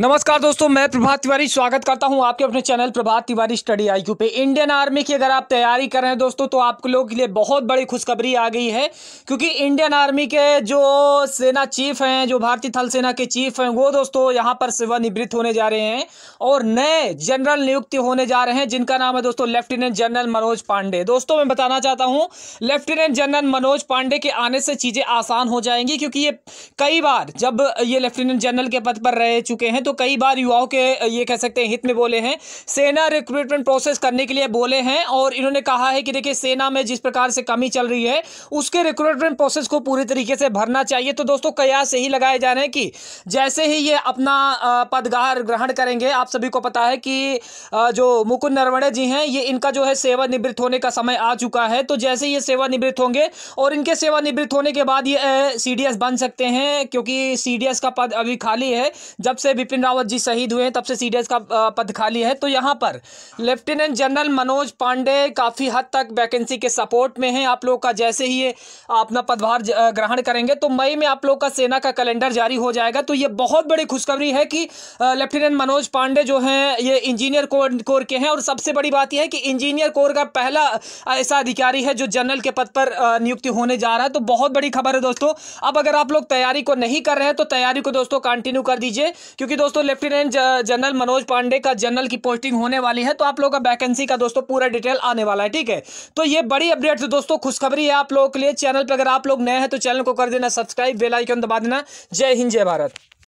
नमस्कार दोस्तों मैं प्रभात तिवारी स्वागत करता हूं आपके अपने channel Prabhat Tiwari study IQ पे इंडियन आर्मी की अगर आप तैयारी कर रहे हैं दोस्तों तो आप लोगों के लिए बहुत बड़ी खुशखबरी आ गई है क्योंकि इंडियन आर्मी के जो सेना चीफ हैं जो भारतीय थल सेना के चीफ हैं वो दोस्तों यहाँ पर सेवानिवृत्त होने जा रहे हैं और नए जनरल नियुक्ति होने जा रहे हैं जिनका नाम है दोस्तों लेफ्टिनेंट जनरल मनोज पांडे दोस्तों मैं बताना चाहता हूँ लेफ्टिनेंट जनरल मनोज पांडे के आने से चीज़ें आसान हो जाएंगी क्योंकि ये कई बार जब ये लेफ्टिनेंट जनरल के पद पर रह चुके हैं तो तो कई बार युवाओं के ये कह सकते हैं हित में बोले हैं सेना रिक्रूटमेंट प्रोसेस करने के लिए बोले हैं और इन्होंने कहा है कि देखिए सेना में जिस प्रकार से कमी चल रही है उसके रिक्रूटमेंट प्रोसेस को पूरी तरीके से भरना चाहिए तो दोस्तों कयास यही लगाए जा रहे हैं कि जैसे ही ये अपना पदगार ग्रहण करेंगे आप सभी को पता है कि जो मुकुंद नरवणे जी हैं ये इनका जो है सेवानिवृत्त होने का समय आ चुका है तो जैसे ही ये सेवानिवृत्त होंगे और इनके सेवानिवृत्त होने के बाद ये सी बन सकते हैं क्योंकि सी का पद अभी खाली है जब से विपिन बिपिन रावत जी शहीद हुए हैं तब से सी का पद खाली है तो यहाँ पर लेफ्टिनेंट जनरल मनोज पांडे काफ़ी हद तक वैकेंसी के सपोर्ट में हैं आप लोग का जैसे ही ये अपना पदभार ग्रहण करेंगे तो मई में आप लोग का सेना का कैलेंडर जारी हो जाएगा तो ये बहुत बड़ी खुशखबरी है कि लेफ्टिनेंट मनोज पांडे जो हैं ये इंजीनियर कोर कोर के हैं और सबसे बड़ी बात यह है कि इंजीनियर कोर का पहला ऐसा अधिकारी है जो जनरल के पद पर नियुक्ति होने जा रहा है तो बहुत बड़ी खबर है दोस्तों अब अगर आप लोग तैयारी को नहीं कर रहे हैं तो तैयारी को दोस्तों कंटिन्यू कर दीजिए क्योंकि दोस्तों दोस्तों लेफ्टिनेंट जनरल मनोज पांडे का जनरल की पोस्टिंग होने वाली है तो आप लोगों का वैकेंसी का दोस्तों पूरा डिटेल आने वाला है ठीक है तो ये बड़ी अपडेट दोस्तों खुशखबरी है आप लोगों के लिए चैनल पर अगर आप लोग नए हैं तो चैनल को कर देना सब्सक्राइब बेलाइकन दबा देना जय हिंद जय भारत